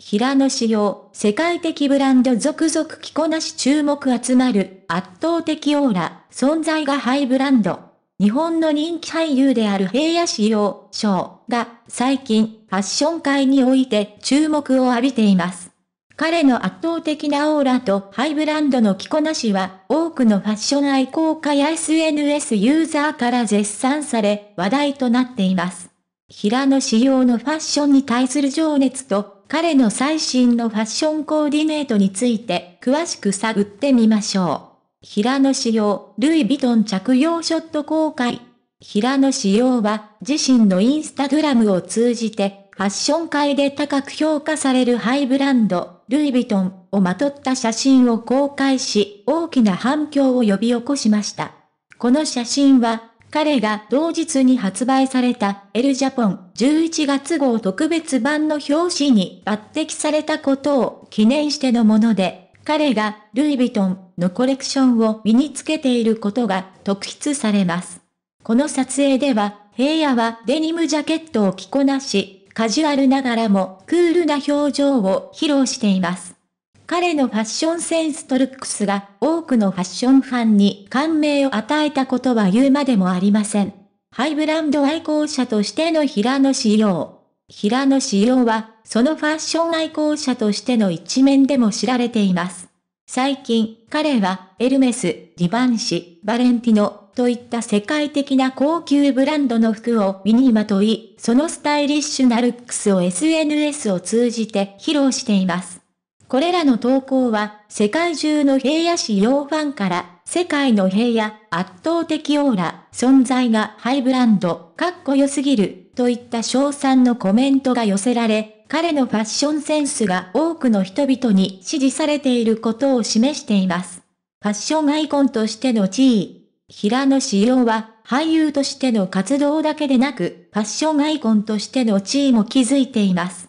平野紫耀、世界的ブランド続々着こなし注目集まる、圧倒的オーラ、存在がハイブランド。日本の人気俳優である平野紫耀、翔が、最近、ファッション界において注目を浴びています。彼の圧倒的なオーラとハイブランドの着こなしは、多くのファッション愛好家や SNS ユーザーから絶賛され、話題となっています。平野紫耀のファッションに対する情熱と彼の最新のファッションコーディネートについて詳しく探ってみましょう。平野仕様、ルイ・ヴィトン着用ショット公開。平野仕様は自身のインスタグラムを通じてファッション界で高く評価されるハイブランド、ルイ・ヴィトンをまとった写真を公開し、大きな反響を呼び起こしました。この写真は彼が同日に発売されたエルジャポン11月号特別版の表紙に抜擢されたことを記念してのもので、彼がルイ・ヴィトンのコレクションを身につけていることが特筆されます。この撮影では、平野はデニムジャケットを着こなし、カジュアルながらもクールな表情を披露しています。彼のファッションセンスとルックスが多くのファッションファンに感銘を与えたことは言うまでもありません。ハイブランド愛好者としての平野仕様。平野仕様は、そのファッション愛好者としての一面でも知られています。最近、彼は、エルメス、リバンシ、バレンティノ、といった世界的な高級ブランドの服を身にまとい、そのスタイリッシュなルックスを SNS を通じて披露しています。これらの投稿は、世界中の平野市用ファンから、世界の平野、圧倒的オーラ、存在がハイブランド、かっこよすぎる、といった賞賛のコメントが寄せられ、彼のファッションセンスが多くの人々に支持されていることを示しています。ファッションアイコンとしての地位。平野紫耀は、俳優としての活動だけでなく、ファッションアイコンとしての地位も築いています。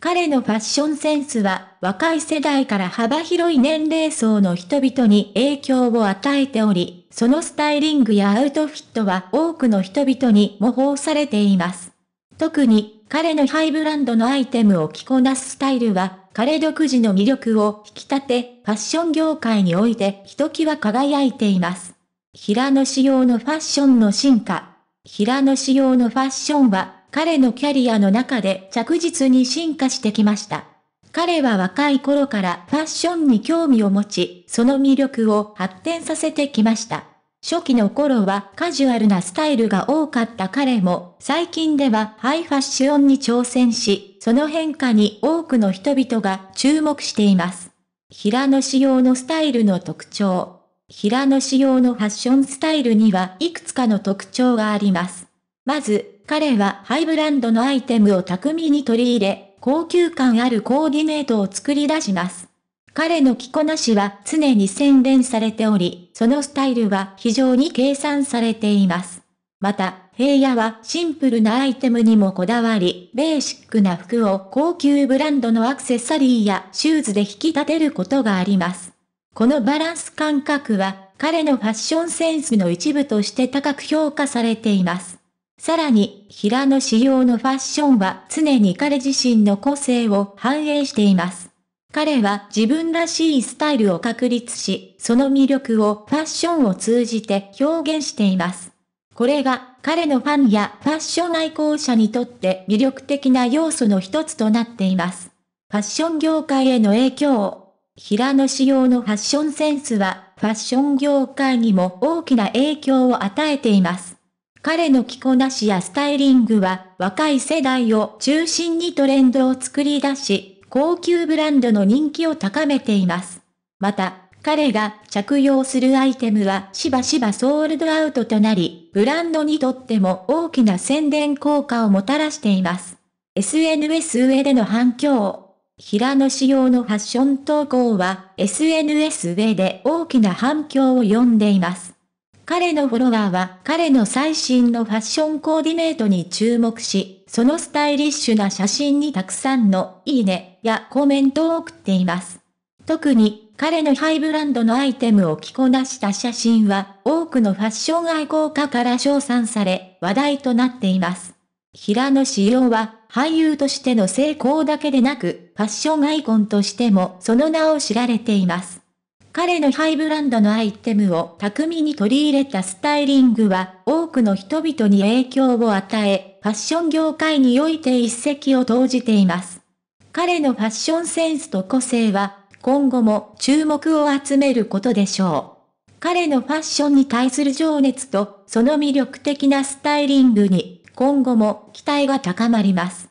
彼のファッションセンスは若い世代から幅広い年齢層の人々に影響を与えており、そのスタイリングやアウトフィットは多くの人々に模倣されています。特に彼のハイブランドのアイテムを着こなすスタイルは、彼独自の魅力を引き立て、ファッション業界においてひときわ輝いています。平野仕様のファッションの進化。平野仕様のファッションは彼のキャリアの中で着実に進化してきました。彼は若い頃からファッションに興味を持ち、その魅力を発展させてきました。初期の頃はカジュアルなスタイルが多かった彼も、最近ではハイファッションに挑戦し、その変化に多くの人々が注目しています。平野仕様のスタイルの特徴。平野仕様のファッションスタイルにはいくつかの特徴があります。まず、彼はハイブランドのアイテムを巧みに取り入れ、高級感あるコーディネートを作り出します。彼の着こなしは常に洗練されており、そのスタイルは非常に計算されています。また、平野はシンプルなアイテムにもこだわり、ベーシックな服を高級ブランドのアクセサリーやシューズで引き立てることがあります。このバランス感覚は、彼のファッションセンスの一部として高く評価されています。さらに、平野仕様のファッションは常に彼自身の個性を反映しています。彼は自分らしいスタイルを確立し、その魅力をファッションを通じて表現しています。これが彼のファンやファッション愛好者にとって魅力的な要素の一つとなっています。ファッション業界への影響。平野仕様のファッションセンスは、ファッション業界にも大きな影響を与えています。彼の着こなしやスタイリングは若い世代を中心にトレンドを作り出し、高級ブランドの人気を高めています。また、彼が着用するアイテムはしばしばソールドアウトとなり、ブランドにとっても大きな宣伝効果をもたらしています。SNS 上での反響。平野仕様のファッション投稿は SNS 上で大きな反響を呼んでいます。彼のフォロワーは彼の最新のファッションコーディネートに注目し、そのスタイリッシュな写真にたくさんのいいねやコメントを送っています。特に彼のハイブランドのアイテムを着こなした写真は多くのファッション愛好家から賞賛され話題となっています。平野紫耀は俳優としての成功だけでなくファッションアイコンとしてもその名を知られています。彼のハイブランドのアイテムを巧みに取り入れたスタイリングは多くの人々に影響を与え、ファッション業界において一石を投じています。彼のファッションセンスと個性は今後も注目を集めることでしょう。彼のファッションに対する情熱と、その魅力的なスタイリングに、今後も期待が高まります。